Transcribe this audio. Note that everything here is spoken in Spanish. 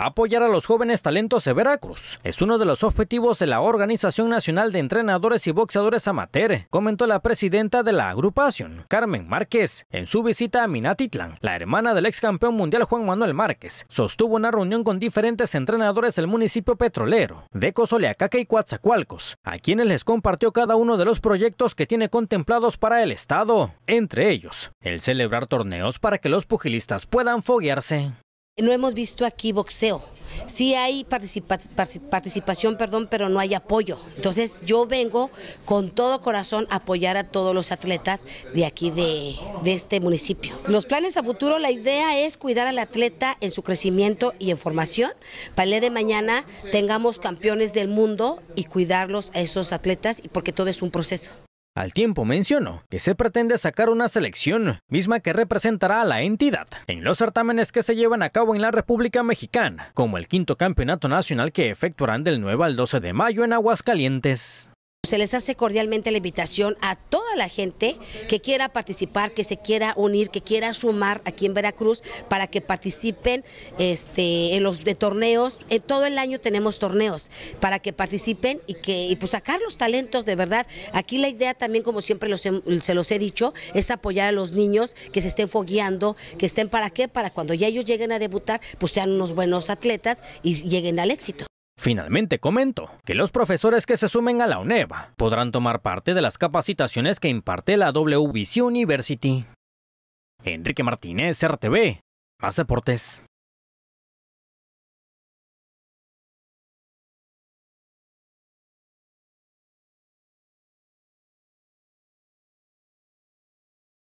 Apoyar a los jóvenes talentos de Veracruz es uno de los objetivos de la Organización Nacional de Entrenadores y Boxeadores Amateur, comentó la presidenta de la agrupación, Carmen Márquez, en su visita a Minatitlán. La hermana del ex campeón mundial Juan Manuel Márquez sostuvo una reunión con diferentes entrenadores del municipio petrolero de Cozoleacaca y Coatzacoalcos, a quienes les compartió cada uno de los proyectos que tiene contemplados para el Estado, entre ellos el celebrar torneos para que los pugilistas puedan foguearse. No hemos visto aquí boxeo. Sí hay participación, perdón, pero no hay apoyo. Entonces yo vengo con todo corazón a apoyar a todos los atletas de aquí de, de, este municipio. Los planes a futuro, la idea es cuidar al atleta en su crecimiento y en formación. Para el día de mañana tengamos campeones del mundo y cuidarlos a esos atletas porque todo es un proceso. Al tiempo mencionó que se pretende sacar una selección, misma que representará a la entidad en los certámenes que se llevan a cabo en la República Mexicana, como el quinto campeonato nacional que efectuarán del 9 al 12 de mayo en Aguascalientes se les hace cordialmente la invitación a toda la gente que quiera participar, que se quiera unir, que quiera sumar aquí en Veracruz para que participen este, en los de torneos. todo el año tenemos torneos para que participen y que pues sacar los talentos de verdad. Aquí la idea también, como siempre los se los he dicho, es apoyar a los niños que se estén fogueando, que estén para qué, para cuando ya ellos lleguen a debutar, pues sean unos buenos atletas y lleguen al éxito. Finalmente comento que los profesores que se sumen a la UNEVA podrán tomar parte de las capacitaciones que imparte la WBC University. Enrique Martínez, RTV, más deportes.